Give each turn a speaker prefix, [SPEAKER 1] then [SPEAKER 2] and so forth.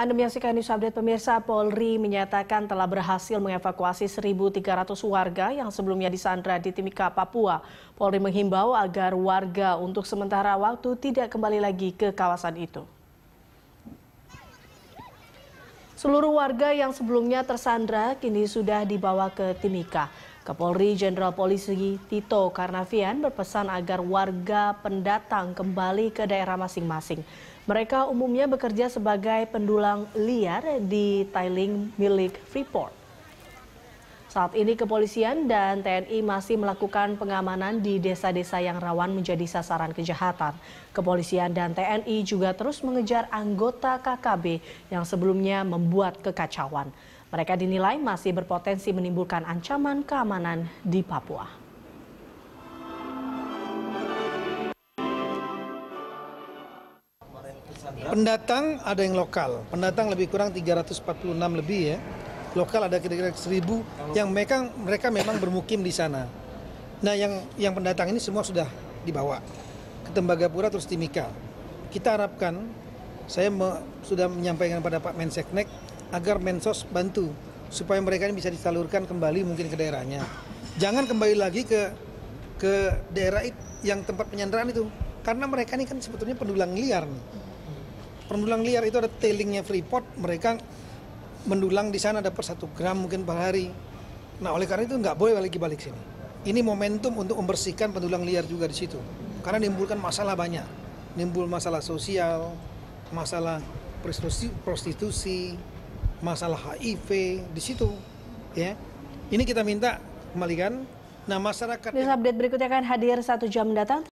[SPEAKER 1] Anda menyaksikan news update pemirsa Polri menyatakan telah berhasil mengevakuasi 1.300 warga yang sebelumnya disandra di Timika, Papua. Polri menghimbau agar warga untuk sementara waktu tidak kembali lagi ke kawasan itu. Seluruh warga yang sebelumnya tersandra kini sudah dibawa ke Timika. Kapolri Jenderal Polisi Tito Karnavian berpesan agar warga pendatang kembali ke daerah masing-masing. Mereka umumnya bekerja sebagai pendulang liar di tiling milik Freeport. Saat ini kepolisian dan TNI masih melakukan pengamanan di desa-desa yang rawan menjadi sasaran kejahatan. Kepolisian dan TNI juga terus mengejar anggota KKB yang sebelumnya membuat kekacauan. Mereka dinilai masih berpotensi menimbulkan ancaman keamanan di Papua. Pendatang ada yang lokal,
[SPEAKER 2] pendatang lebih kurang 346 lebih ya lokal ada kira-kira seribu yang mereka mereka memang bermukim di sana. Nah yang yang pendatang ini semua sudah dibawa ke Tembagapura terus Timika. Kita harapkan saya me, sudah menyampaikan pada Pak Menseknek agar Mensos bantu supaya mereka ini bisa disalurkan kembali mungkin ke daerahnya. Jangan kembali lagi ke ke daerah yang tempat penyanderaan itu karena mereka ini kan sebetulnya pendulang liar Pendulang liar itu ada tailingnya Freeport, mereka mendulang di sana dapat satu gram mungkin per hari. Nah oleh karena itu nggak boleh lagi balik sini. Ini momentum untuk membersihkan pendulang liar juga di situ. Karena menimbulkan masalah banyak, nimbul masalah sosial, masalah prostitusi, masalah HIV di situ, ya. Ini kita minta kembalikan. Nah masyarakat.
[SPEAKER 1] News update berikutnya akan hadir satu jam mendatang.